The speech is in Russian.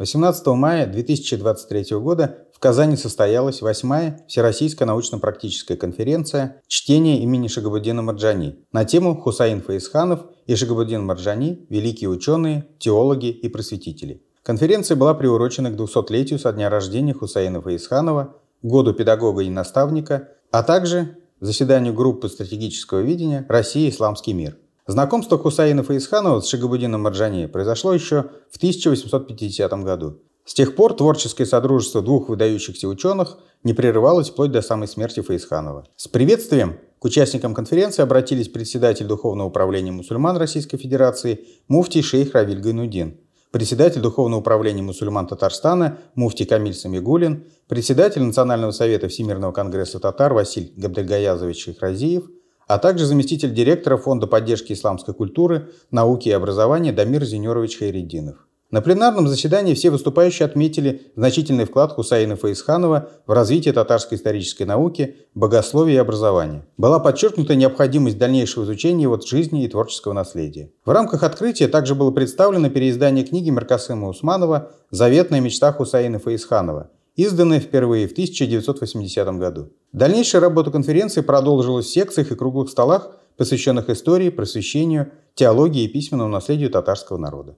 18 мая 2023 года в Казани состоялась 8-я Всероссийская научно-практическая конференция «Чтение имени Шагабудина Марджани» на тему «Хусаин Фаисханов и Шагабудин Марджани. Великие ученые, теологи и просветители». Конференция была приурочена к 200-летию со дня рождения Хусаина Фаисханова, году педагога и наставника, а также заседанию группы стратегического видения «Россия. Исламский мир». Знакомство Хусаинов и с Шигабудином Марджани произошло еще в 1850 году. С тех пор творческое содружество двух выдающихся ученых не прерывалось вплоть до самой смерти Фаисханова. С приветствием к участникам конференции обратились председатель Духовного управления мусульман Российской Федерации муфтий шейх Равиль Гайнудин, председатель Духовного управления мусульман Татарстана муфтий Камиль Самигулин, председатель Национального совета Всемирного конгресса татар Василь Габдельгаязович Шейхразиев – а также заместитель директора Фонда поддержки исламской культуры, науки и образования Дамир Зинерович Хайреддинов. На пленарном заседании все выступающие отметили значительный вклад Хусаина Фаисханова в развитие татарской исторической науки, богословия и образования. Была подчеркнута необходимость дальнейшего изучения его жизни и творческого наследия. В рамках открытия также было представлено переиздание книги Меркасыма Усманова «Заветная мечта Хусаина Фаисханова», изданная впервые в 1980 году. Дальнейшая работа конференции продолжилась в секциях и круглых столах, посвященных истории, просвещению, теологии и письменному наследию татарского народа.